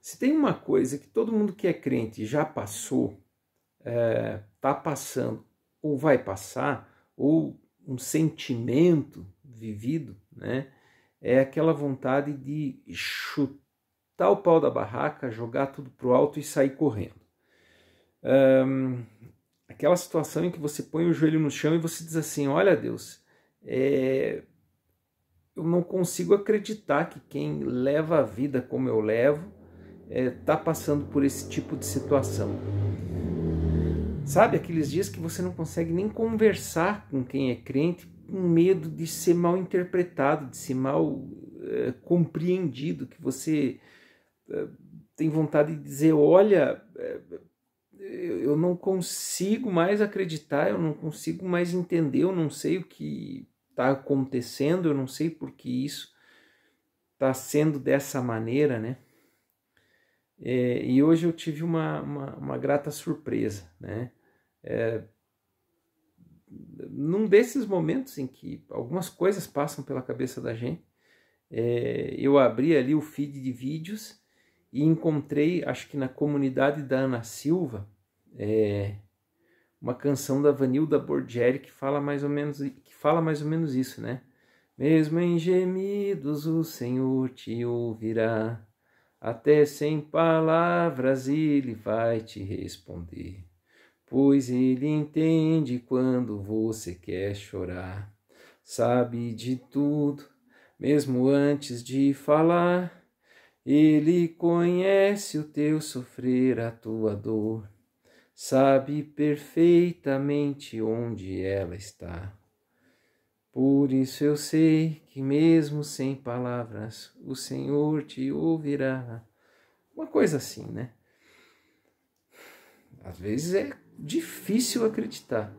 Se tem uma coisa que todo mundo que é crente já passou, está é, tá passando ou vai passar, ou um sentimento vivido, né? É aquela vontade de chutar o pau da barraca, jogar tudo pro alto e sair correndo. aquela situação em que você põe o joelho no chão e você diz assim: Olha, Deus, é, eu não consigo acreditar que quem leva a vida como eu levo está é, tá passando por esse tipo de situação. Sabe, aqueles dias que você não consegue nem conversar com quem é crente, com medo de ser mal interpretado, de ser mal é, compreendido, que você é, tem vontade de dizer: olha, é, eu não consigo mais acreditar, eu não consigo mais entender, eu não sei o que está acontecendo, eu não sei por que isso está sendo dessa maneira, né? É, e hoje eu tive uma, uma, uma grata surpresa, né? É, num desses momentos em que algumas coisas passam pela cabeça da gente, é, eu abri ali o feed de vídeos e encontrei, acho que na comunidade da Ana Silva, é, uma canção da Vanilda Borgeri que fala mais ou menos que fala mais ou menos isso, né? Mesmo em gemidos o Senhor te ouvirá até sem palavras ele vai te responder, pois ele entende quando você quer chorar, sabe de tudo, mesmo antes de falar. Ele conhece o teu sofrer, a tua dor, sabe perfeitamente onde ela está. Por isso eu sei que, mesmo sem palavras, o Senhor te ouvirá. Uma coisa assim, né? Às vezes é difícil acreditar,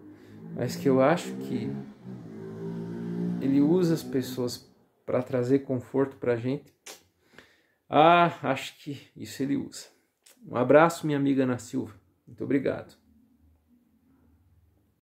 mas que eu acho que ele usa as pessoas para trazer conforto para a gente. Ah, acho que isso ele usa. Um abraço, minha amiga Ana Silva. Muito obrigado.